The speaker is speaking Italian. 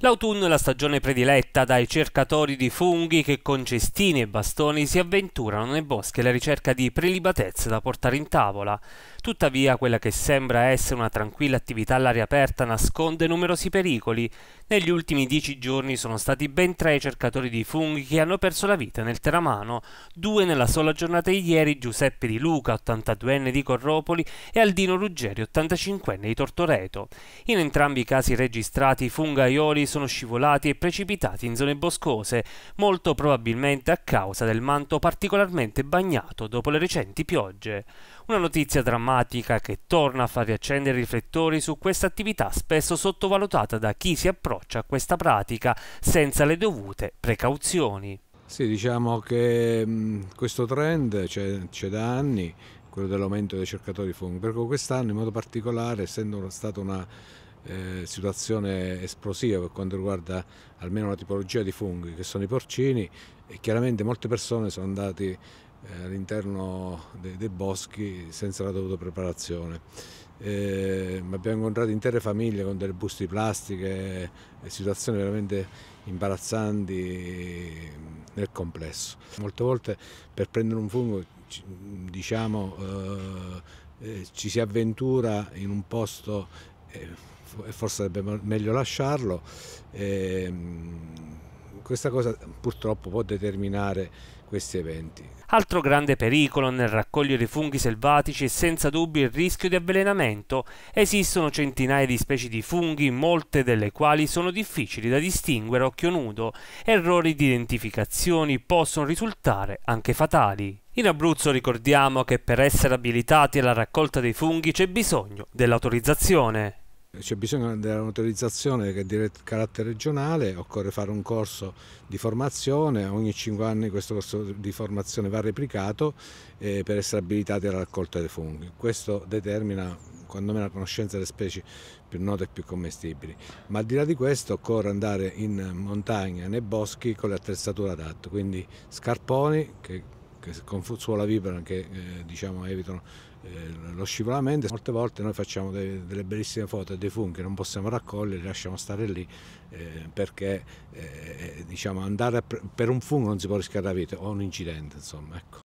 L'autunno è la stagione prediletta dai cercatori di funghi che con cestini e bastoni si avventurano nei boschi alla ricerca di prelibatezze da portare in tavola. Tuttavia, quella che sembra essere una tranquilla attività all'aria aperta nasconde numerosi pericoli. Negli ultimi dieci giorni sono stati ben tre i cercatori di funghi che hanno perso la vita nel Teramano, due nella sola giornata di ieri Giuseppe Di Luca, 82enne di Corropoli, e Aldino Ruggeri, 85enne di Tortoreto. In entrambi i casi registrati i fungaioli sono scivolati e precipitati in zone boscose, molto probabilmente a causa del manto particolarmente bagnato dopo le recenti piogge. Una notizia drammatica che torna a far riaccendere i riflettori su questa attività spesso sottovalutata da chi si approccia a questa pratica senza le dovute precauzioni. Sì, diciamo che mm, questo trend c'è da anni, quello dell'aumento dei cercatori funghi, per cui quest'anno in modo particolare, essendo stata una eh, situazione esplosiva per quanto riguarda almeno una tipologia di funghi che sono i porcini e chiaramente molte persone sono andate eh, all'interno dei, dei, boschi senza la dovuta preparazione. Eh, abbiamo incontrato intere famiglie con delle buste di plastiche, eh, situazioni veramente imbarazzanti mm, nel complesso. Molte volte per prendere un fungo diciamo, eh, eh, ci si avventura in un posto forse sarebbe meglio lasciarlo. E, ehm, questa cosa purtroppo può determinare questi eventi. Altro grande pericolo nel raccogliere funghi selvatici è senza dubbio il rischio di avvelenamento. Esistono centinaia di specie di funghi, molte delle quali sono difficili da distinguere a occhio nudo. Errori di identificazione possono risultare anche fatali. In Abruzzo ricordiamo che per essere abilitati alla raccolta dei funghi c'è bisogno dell'autorizzazione c'è bisogno della notarizzazione che è di carattere regionale, occorre fare un corso di formazione, ogni 5 anni questo corso di formazione va replicato eh, per essere abilitati alla raccolta dei funghi. Questo determina, quando meno la conoscenza delle specie più note e più commestibili. Ma al di là di questo occorre andare in montagna, nei boschi con le attrezzature adatte, quindi scarponi che che con suola vibrano che eh, diciamo, evitano eh, lo scivolamento. Molte volte noi facciamo dei, delle bellissime foto dei funghi, non possiamo raccogliere, li lasciamo stare lì eh, perché eh, eh, diciamo, andare per un fungo non si può rischiare la vita o un incidente. Insomma, ecco.